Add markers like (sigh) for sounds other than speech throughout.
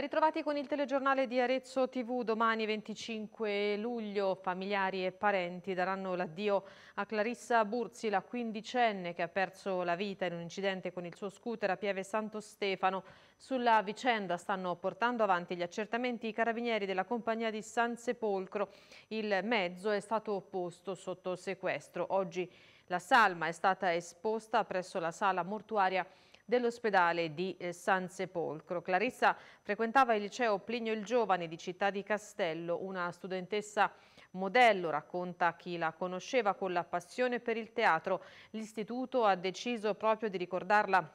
Ben ritrovati con il telegiornale di Arezzo TV. Domani 25 luglio familiari e parenti daranno l'addio a Clarissa Burzi, la quindicenne che ha perso la vita in un incidente con il suo scooter a Pieve Santo Stefano. Sulla vicenda stanno portando avanti gli accertamenti i carabinieri della compagnia di San Sepolcro. Il mezzo è stato posto sotto sequestro. Oggi la salma è stata esposta presso la sala mortuaria dell'ospedale di eh, San Sepolcro. Clarissa frequentava il liceo Plinio il Giovane di Città di Castello, una studentessa modello, racconta chi la conosceva con la passione per il teatro. L'istituto ha deciso proprio di ricordarla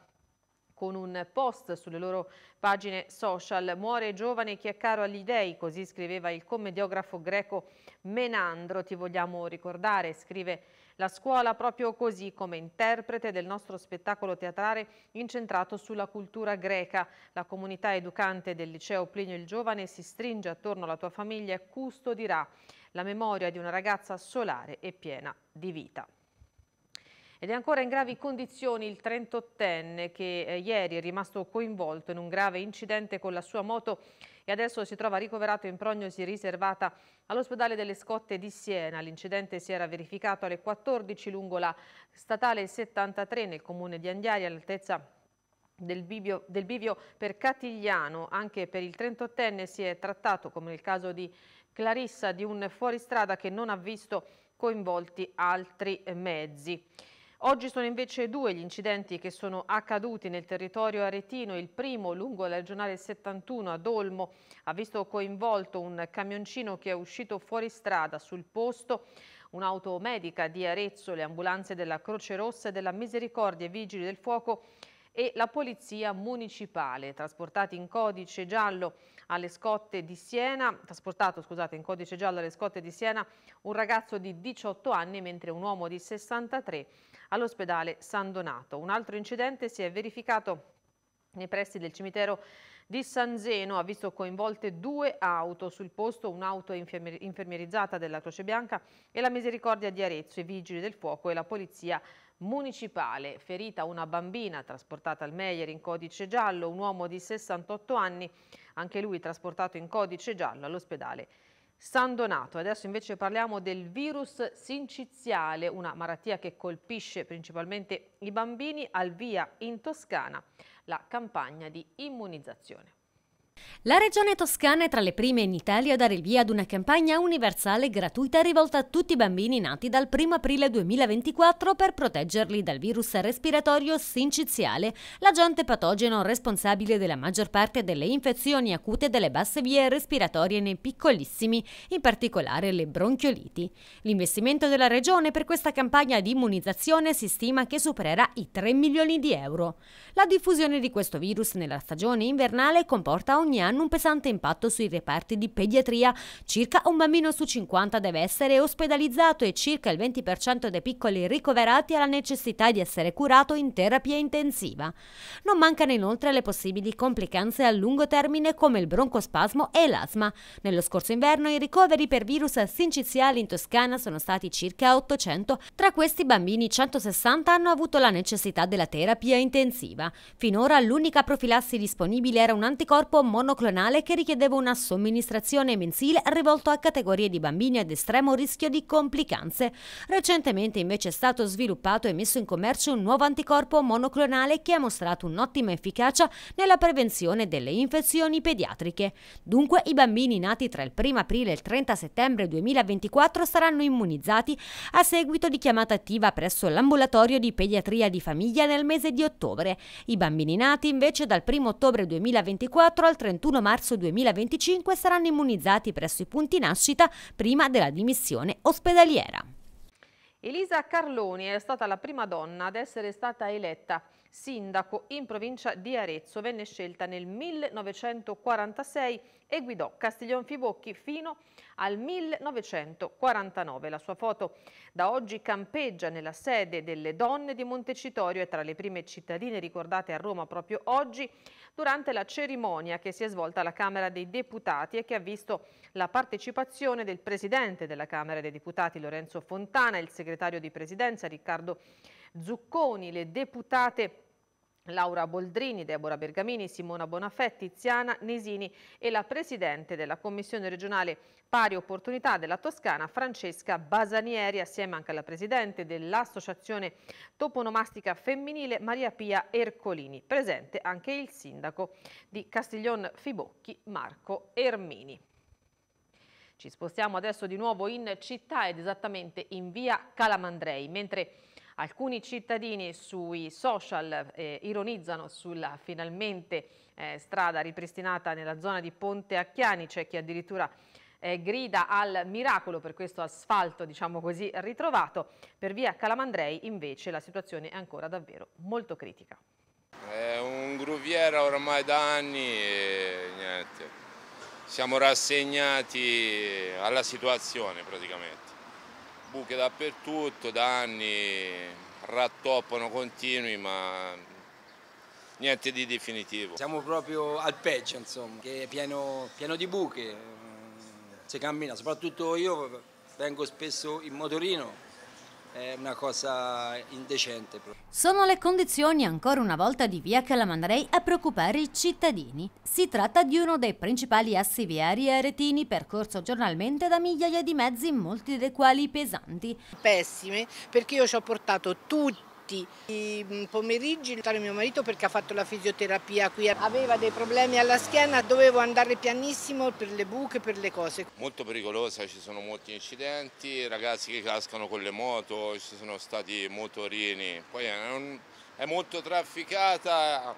con un post sulle loro pagine social. Muore giovane chi è caro agli dei, così scriveva il commediografo greco Menandro. Ti vogliamo ricordare, scrive la scuola proprio così come interprete del nostro spettacolo teatrale incentrato sulla cultura greca. La comunità educante del liceo Plinio il Giovane si stringe attorno alla tua famiglia e custodirà la memoria di una ragazza solare e piena di vita. Ed è ancora in gravi condizioni il 38enne che eh, ieri è rimasto coinvolto in un grave incidente con la sua moto e adesso si trova ricoverato in prognosi riservata all'ospedale delle Scotte di Siena. L'incidente si era verificato alle 14 lungo la statale 73 nel comune di Andiari all'altezza del bivio, del bivio, per Catigliano, anche per il 38enne si è trattato, come nel caso di Clarissa, di un fuoristrada che non ha visto coinvolti altri mezzi. Oggi sono invece due gli incidenti che sono accaduti nel territorio aretino. Il primo, lungo la regionale 71 ad Olmo, ha visto coinvolto un camioncino che è uscito fuori strada sul posto un'auto medica di Arezzo, le ambulanze della Croce Rossa e della Misericordia i Vigili del Fuoco e la Polizia Municipale, trasportati in codice giallo alle scotte di Siena, trasportato scusate, in codice giallo alle scotte di Siena un ragazzo di 18 anni mentre un uomo di 63 all'ospedale San Donato. Un altro incidente si è verificato nei pressi del cimitero di San Zeno ha visto coinvolte due auto, sul posto un'auto infermierizzata della Croce Bianca e la Misericordia di Arezzo, i vigili del fuoco e la polizia municipale. Ferita una bambina trasportata al Meyer in codice giallo, un uomo di 68 anni, anche lui trasportato in codice giallo all'ospedale San Donato. Adesso invece parliamo del virus sinciziale, una malattia che colpisce principalmente i bambini al via in Toscana la campagna di immunizzazione. La regione toscana è tra le prime in Italia a dare il via ad una campagna universale gratuita rivolta a tutti i bambini nati dal 1 aprile 2024 per proteggerli dal virus respiratorio sinciziale, l'agente patogeno responsabile della maggior parte delle infezioni acute delle basse vie respiratorie nei piccolissimi, in particolare le bronchioliti. L'investimento della regione per questa campagna di immunizzazione si stima che supererà i 3 milioni di euro. La diffusione di questo virus nella stagione invernale comporta un ogni anno un pesante impatto sui reparti di pediatria. Circa un bambino su 50 deve essere ospedalizzato e circa il 20% dei piccoli ricoverati ha la necessità di essere curato in terapia intensiva. Non mancano inoltre le possibili complicanze a lungo termine come il broncospasmo e l'asma. Nello scorso inverno i ricoveri per virus sinciziali in Toscana sono stati circa 800. Tra questi bambini 160 hanno avuto la necessità della terapia intensiva. Finora l'unica profilassi disponibile era un anticorpo monoclonale che richiedeva una somministrazione mensile rivolto a categorie di bambini ad estremo rischio di complicanze. Recentemente invece è stato sviluppato e messo in commercio un nuovo anticorpo monoclonale che ha mostrato un'ottima efficacia nella prevenzione delle infezioni pediatriche. Dunque i bambini nati tra il 1 aprile e il 30 settembre 2024 saranno immunizzati a seguito di chiamata attiva presso l'ambulatorio di pediatria di famiglia nel mese di ottobre. I bambini nati invece dal 1 ottobre 2024 al 31 marzo 2025 saranno immunizzati presso i punti nascita prima della dimissione ospedaliera. Elisa Carloni è stata la prima donna ad essere stata eletta sindaco in provincia di Arezzo. Venne scelta nel 1946 e guidò Castiglion Fibocchi fino al 1949. La sua foto da oggi campeggia nella sede delle donne di Montecitorio e tra le prime cittadine ricordate a Roma proprio oggi durante la cerimonia che si è svolta alla Camera dei Deputati e che ha visto la partecipazione del Presidente della Camera dei Deputati Lorenzo Fontana, il segretario di Presidenza Riccardo Zucconi, le deputate Laura Boldrini, Deborah Bergamini, Simona Bonafetti, Tiziana Nesini e la Presidente della Commissione regionale Pari Opportunità della Toscana, Francesca Basanieri, assieme anche alla Presidente dell'Associazione Toponomastica Femminile, Maria Pia Ercolini. Presente anche il Sindaco di Castiglion Fibocchi, Marco Ermini. Ci spostiamo adesso di nuovo in città ed esattamente in via Calamandrei, mentre Alcuni cittadini sui social eh, ironizzano sulla finalmente eh, strada ripristinata nella zona di Ponte Acchiani, c'è chi addirittura eh, grida al miracolo per questo asfalto, diciamo così, ritrovato. Per via Calamandrei invece la situazione è ancora davvero molto critica. È un gruviera ormai da anni e niente, siamo rassegnati alla situazione praticamente buche dappertutto, da anni rattoppano continui, ma niente di definitivo. Siamo proprio al peggio, insomma, che è pieno, pieno di buche, eh, si cammina, soprattutto io vengo spesso in motorino è una cosa indecente. Sono le condizioni ancora una volta di via Calamandrei a preoccupare i cittadini. Si tratta di uno dei principali assi viari aretini percorso giornalmente da migliaia di mezzi, molti dei quali pesanti. Pessime, perché io ci ho portato tutti tutti. I mm, pomeriggi stare mio marito perché ha fatto la fisioterapia qui, aveva dei problemi alla schiena, dovevo andare pianissimo per le buche, per le cose. Molto pericolosa, ci sono molti incidenti, ragazzi che cascano con le moto, ci sono stati motorini, poi è, un, è molto trafficata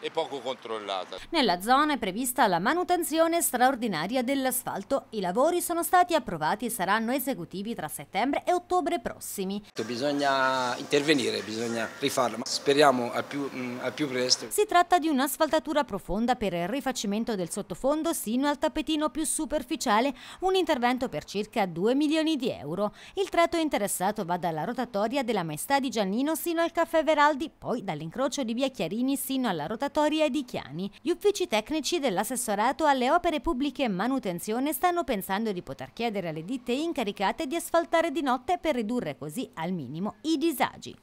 e poco controllata. Nella zona è prevista la manutenzione straordinaria dell'asfalto. I lavori sono stati approvati e saranno esecutivi tra settembre e ottobre prossimi. Bisogna intervenire, bisogna rifarlo, ma speriamo al più, mm, al più presto. Si tratta di un'asfaltatura profonda per il rifacimento del sottofondo sino al tappetino più superficiale, un intervento per circa 2 milioni di euro. Il tratto interessato va dalla rotatoria della Maestà di Giannino sino al Caffè Veraldi, poi dall'incrocio di Via Chiarini sino alla rotatoria Moratoria di Chiani. Gli uffici tecnici dell'assessorato alle opere pubbliche e manutenzione stanno pensando di poter chiedere alle ditte incaricate di asfaltare di notte per ridurre così al minimo i disagi.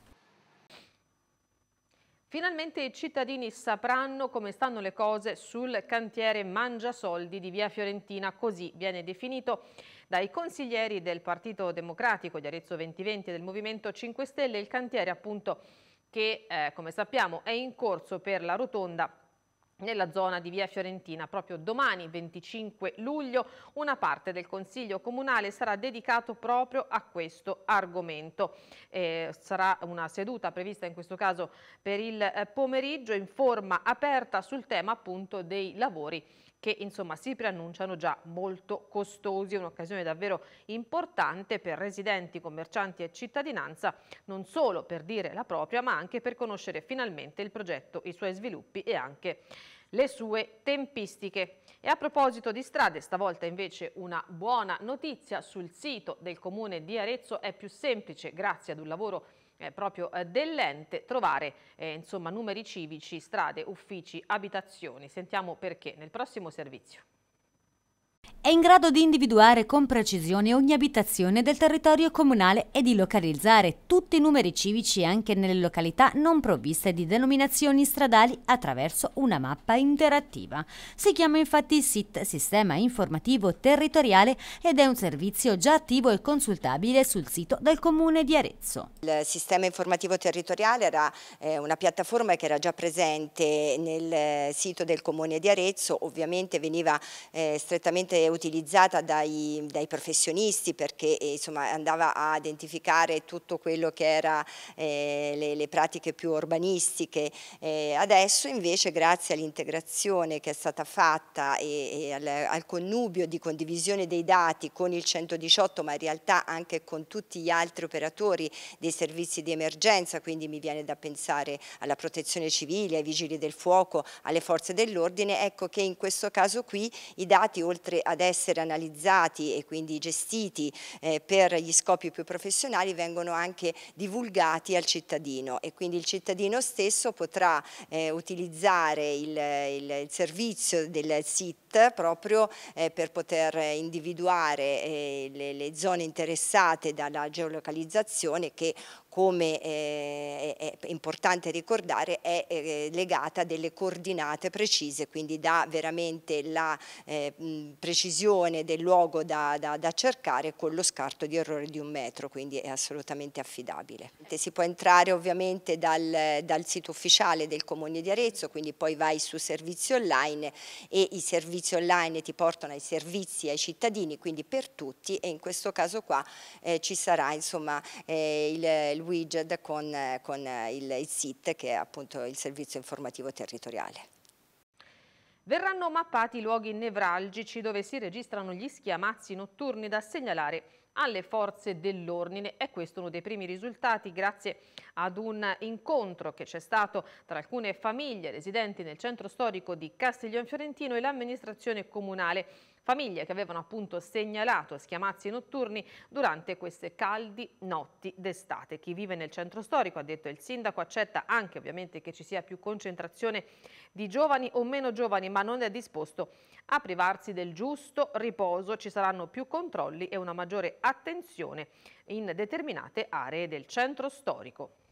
Finalmente i cittadini sapranno come stanno le cose sul cantiere Mangia Soldi di Via Fiorentina, così viene definito dai consiglieri del Partito Democratico di Arezzo 2020 e del Movimento 5 Stelle, il cantiere appunto che eh, come sappiamo è in corso per la rotonda nella zona di Via Fiorentina. Proprio domani, 25 luglio, una parte del Consiglio Comunale sarà dedicato proprio a questo argomento. Eh, sarà una seduta prevista in questo caso per il eh, pomeriggio in forma aperta sul tema appunto dei lavori che insomma si preannunciano già molto costosi, un'occasione davvero importante per residenti, commercianti e cittadinanza, non solo per dire la propria ma anche per conoscere finalmente il progetto, i suoi sviluppi e anche le sue tempistiche. E a proposito di strade, stavolta invece una buona notizia sul sito del comune di Arezzo è più semplice grazie ad un lavoro eh, proprio eh, dell'ente trovare eh, insomma, numeri civici, strade, uffici, abitazioni. Sentiamo perché nel prossimo servizio è in grado di individuare con precisione ogni abitazione del territorio comunale e di localizzare tutti i numeri civici anche nelle località non provviste di denominazioni stradali attraverso una mappa interattiva. Si chiama infatti SIT, Sistema Informativo Territoriale, ed è un servizio già attivo e consultabile sul sito del Comune di Arezzo. Il Sistema Informativo Territoriale era eh, una piattaforma che era già presente nel sito del Comune di Arezzo, ovviamente veniva eh, strettamente utilizzata utilizzata dai, dai professionisti perché eh, insomma, andava a identificare tutto quello che era eh, le, le, pratiche più urbanistiche. Eh, adesso invece grazie all'integrazione che è stata fatta e, e al, al, connubio di condivisione dei dati con il 118 ma in realtà anche con tutti gli altri operatori dei servizi di emergenza, quindi mi viene da pensare alla protezione civile, ai vigili del fuoco, alle forze dell'ordine, ecco che in questo caso qui i dati oltre a ad essere analizzati e quindi gestiti eh, per gli scopi più professionali vengono anche divulgati al cittadino e quindi il cittadino stesso potrà eh, utilizzare il, il, il, servizio del SIT proprio eh, per poter individuare eh, le, le zone interessate dalla geolocalizzazione che come eh, è importante ricordare, è eh, legata a delle coordinate precise, quindi dà veramente la eh, precisione del luogo da, da, da, cercare con lo scarto di errore di un metro, quindi è assolutamente affidabile. Si può entrare ovviamente dal, dal sito ufficiale del Comune di Arezzo, quindi poi vai su servizi online e i servizi online ti portano ai servizi ai cittadini, quindi per tutti e in questo caso qua eh, ci sarà insomma eh, il, il WIGED con, con il, il SIT che è appunto il servizio informativo territoriale. Verranno mappati i luoghi nevralgici dove si registrano gli schiamazzi notturni da segnalare alle forze dell'ordine e questo è uno dei primi risultati grazie ad un incontro che c'è stato tra alcune famiglie residenti nel centro storico di Castiglione Fiorentino e l'amministrazione comunale famiglie che avevano appunto segnalato schiamazzi notturni durante queste caldi notti d'estate. Chi vive nel centro storico, ha detto il sindaco, accetta anche ovviamente che ci sia più concentrazione di giovani o meno giovani, ma non è disposto a privarsi del giusto riposo. Ci saranno più controlli e una maggiore attenzione in determinate aree del centro storico.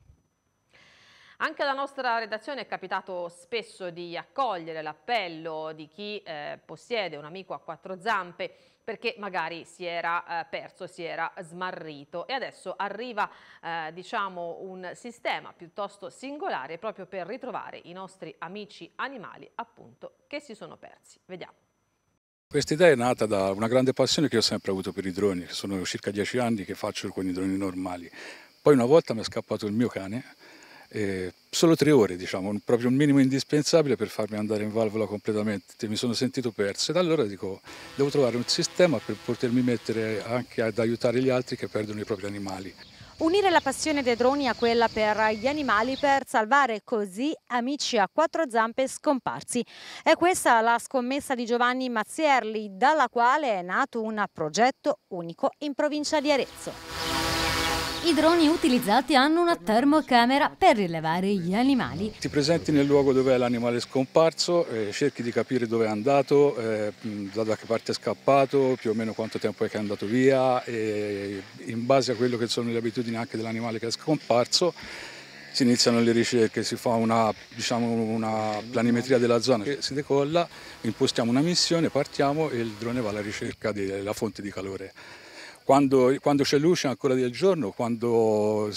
Anche alla nostra redazione è capitato spesso di accogliere l'appello di chi eh, possiede un amico a quattro zampe perché magari si era eh, perso, si era smarrito e adesso arriva eh, diciamo un sistema piuttosto singolare proprio per ritrovare i nostri amici animali appunto che si sono persi. Vediamo. Questa idea è nata da una grande passione che ho sempre avuto per i droni, sono circa dieci anni che faccio con i droni normali. Poi una volta mi è scappato il mio cane eh, solo tre ore, diciamo, proprio un minimo indispensabile per farmi andare in valvola completamente. Mi sono sentito perso e da allora dico, devo trovare un sistema per potermi mettere anche ad aiutare gli altri che perdono i propri animali. Unire la passione dei droni a quella per gli animali per salvare così amici a quattro zampe scomparsi. È questa la scommessa di Giovanni Mazzierli, dalla quale è nato un progetto unico in provincia di Arezzo. I droni utilizzati hanno una termocamera per rilevare gli animali. Ti presenti nel luogo dove è l'animale scomparso, eh, cerchi di capire dove è andato, eh, da che parte è scappato, più o meno quanto tempo è che è andato via, e in base a quello che sono le abitudini anche dell'animale che è scomparso, si iniziano le ricerche, si fa una, diciamo, una, planimetria della zona, si decolla, impostiamo una missione, partiamo e il drone va alla ricerca della fonte di calore. Quando, quando c'è luce ancora del giorno, quando,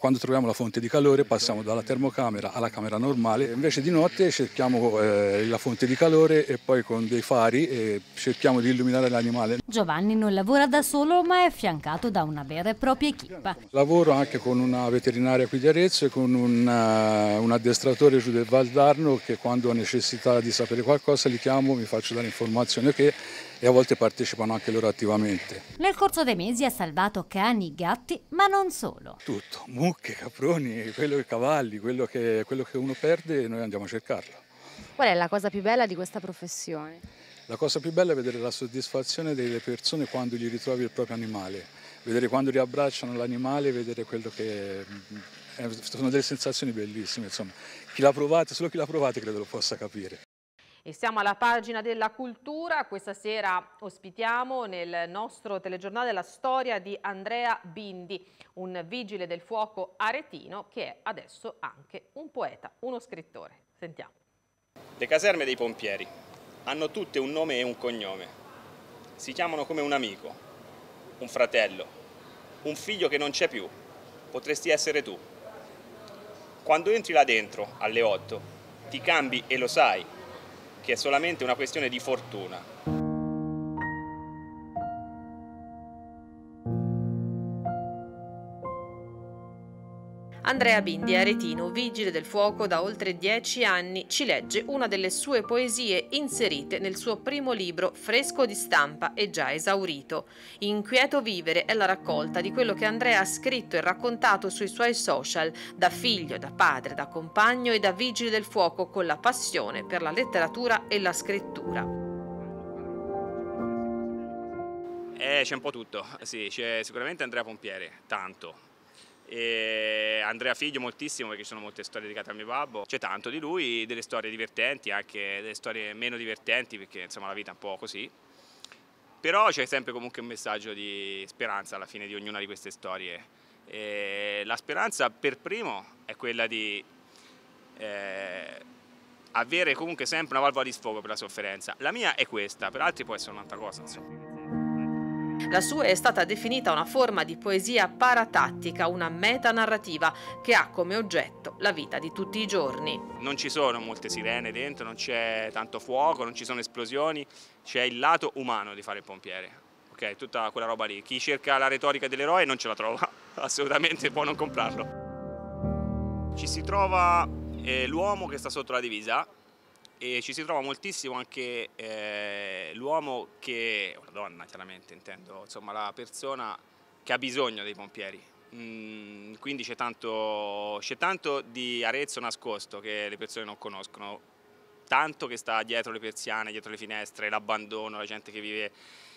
quando, troviamo la fonte di calore passiamo dalla termocamera alla camera normale, invece di notte cerchiamo eh, la fonte di calore e poi con dei fari eh, cerchiamo di illuminare l'animale. Giovanni non lavora da solo ma è affiancato da una vera e propria equip. Lavoro anche con una veterinaria qui di Arezzo e con un, eh, un addestratore giù del Valdarno che quando ho necessità di sapere qualcosa li chiamo, mi faccio dare informazioni che e a volte partecipano anche loro attivamente. Nel corso dei tre mesi ha salvato cani, gatti, ma non solo. Tutto, mucche, caproni, quello che cavalli, quello che, quello che uno perde noi andiamo a cercarlo. Qual è la cosa più bella di questa professione? La cosa più bella è vedere la soddisfazione delle persone quando gli ritrovi il proprio animale, vedere quando riabbracciano l'animale, vedere quello che... Eh, sono delle sensazioni bellissime, insomma. Chi l'ha provata, solo chi l'ha provata credo lo possa capire. E siamo alla pagina della cultura, questa sera ospitiamo nel nostro telegiornale la storia di Andrea Bindi, un vigile del fuoco aretino che è adesso anche un poeta, uno scrittore. Sentiamo. Le caserme dei pompieri hanno tutte un nome e un cognome. Si chiamano come un amico, un fratello, un figlio che non c'è più. Potresti essere tu. Quando entri là dentro, alle 8, ti cambi e lo sai che è solamente una questione di fortuna. Andrea Bindi, aretino, vigile del fuoco da oltre dieci anni, ci legge una delle sue poesie inserite nel suo primo libro fresco di stampa e già esaurito. Inquieto vivere è la raccolta di quello che Andrea ha scritto e raccontato sui suoi social, da figlio, da padre, da compagno e da vigile del fuoco con la passione per la letteratura e la scrittura. Eh, c'è un po' tutto, sì, c'è sicuramente Andrea Pompieri, tanto, e Andrea Figlio moltissimo perché ci sono molte storie dedicate a mio babbo, c'è tanto di lui, delle storie divertenti, anche delle storie meno divertenti perché insomma la vita è un po' così, però c'è sempre comunque un messaggio di speranza alla fine di ognuna di queste storie. E la speranza per primo è quella di eh, avere comunque sempre una valvola di sfogo per la sofferenza, la mia è questa, per altri può essere un'altra cosa insomma. La sua è stata definita una forma di poesia paratattica, una metanarrativa che ha come oggetto la vita di tutti i giorni. Non ci sono molte sirene dentro, non c'è tanto fuoco, non ci sono esplosioni, c'è il lato umano di fare il pompiere. Okay, tutta quella roba lì. Chi cerca la retorica dell'eroe non ce la trova, (laughs) assolutamente può non comprarlo. Ci si trova eh, l'uomo che sta sotto la divisa, e ci si trova moltissimo anche eh, l'uomo che, la donna chiaramente intendo, insomma la persona che ha bisogno dei pompieri. Mm, quindi c'è tanto, tanto, di Arezzo nascosto che le persone non conoscono, tanto che sta dietro le persiane, dietro le finestre, l'abbandono, la gente che vive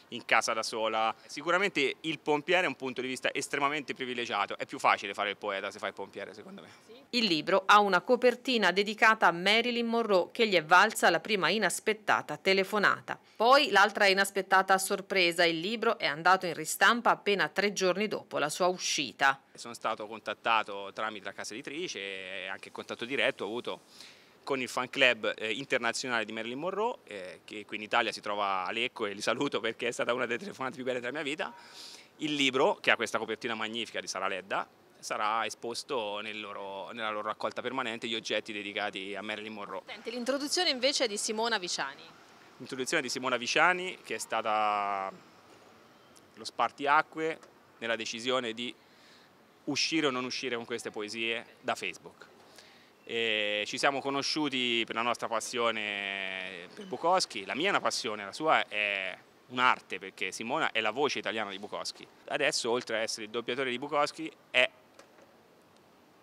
in casa da sola. Sicuramente il pompiere è un punto di vista estremamente privilegiato, è più facile fare il poeta se fai il pompiere secondo me. Il libro ha una copertina dedicata a Marilyn Monroe che gli è valsa la prima inaspettata telefonata. Poi l'altra inaspettata sorpresa, il libro è andato in ristampa appena tre giorni dopo la sua uscita. Sono stato contattato tramite la casa editrice e anche contatto diretto ho avuto con il fan club eh, internazionale di Marilyn Monroe, eh, che qui in Italia si trova a Lecco e li saluto perché è stata una delle telefonate più belle della mia vita. Il libro, che ha questa copertina magnifica di Sara Ledda, sarà esposto nel loro, nella loro raccolta permanente gli oggetti dedicati a Marilyn Monroe. L'introduzione invece è di Simona Viciani. L'introduzione di Simona Viciani che è stata lo spartiacque nella decisione di uscire o non uscire con queste poesie da Facebook. E ci siamo conosciuti per la nostra passione per Bukowski, la mia è una passione, la sua è un'arte perché Simona è la voce italiana di Bukowski. Adesso oltre ad essere il doppiatore di Bukowski è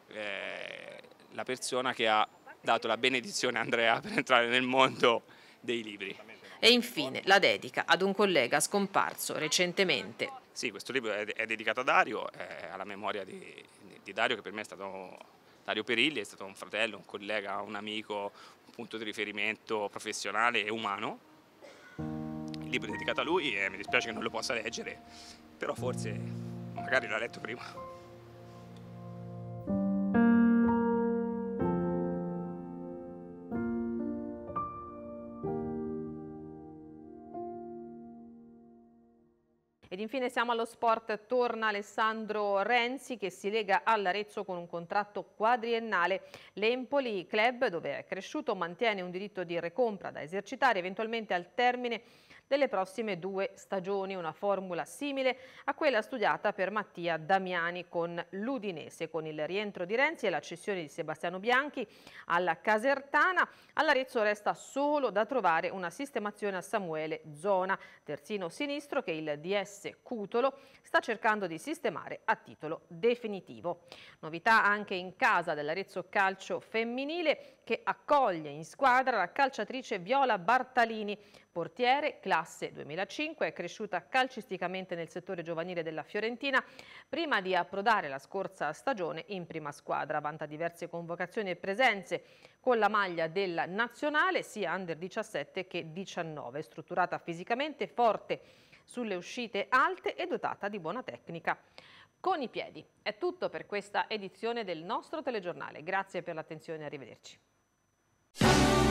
eh, la persona che ha dato la benedizione a Andrea per entrare nel mondo dei libri. E infine la dedica ad un collega scomparso recentemente. Sì, questo libro è, dedicato a Dario, eh, alla memoria di, di Dario che per me è stato Dario Perilli è stato un fratello, un collega, un amico, un punto di riferimento professionale e umano. Il libro è dedicato a lui e mi dispiace che non lo possa leggere, però forse magari l'ha letto prima. Infine siamo allo sport, torna Alessandro Renzi che si lega all'Arezzo con un contratto quadriennale. L'Empoli Club, dove è cresciuto, mantiene un diritto di recompra da esercitare eventualmente al termine delle prossime due stagioni, una formula simile a quella studiata per Mattia Damiani con l'Udinese. Con il rientro di Renzi e la cessione di Sebastiano Bianchi alla Casertana, all'Arezzo resta solo da trovare una sistemazione a Samuele Zona, terzino sinistro che il DS Cutolo sta cercando di sistemare a titolo definitivo. Novità anche in casa dell'Arezzo Calcio Femminile, che accoglie in squadra la calciatrice Viola Bartalini, portiere classe 2005, è cresciuta calcisticamente nel settore giovanile della Fiorentina prima di approdare la scorsa stagione in prima squadra. Vanta diverse convocazioni e presenze con la maglia della nazionale sia under 17 che 19, strutturata fisicamente, forte sulle uscite alte e dotata di buona tecnica con i piedi. È tutto per questa edizione del nostro telegiornale. Grazie per l'attenzione e arrivederci. Thank you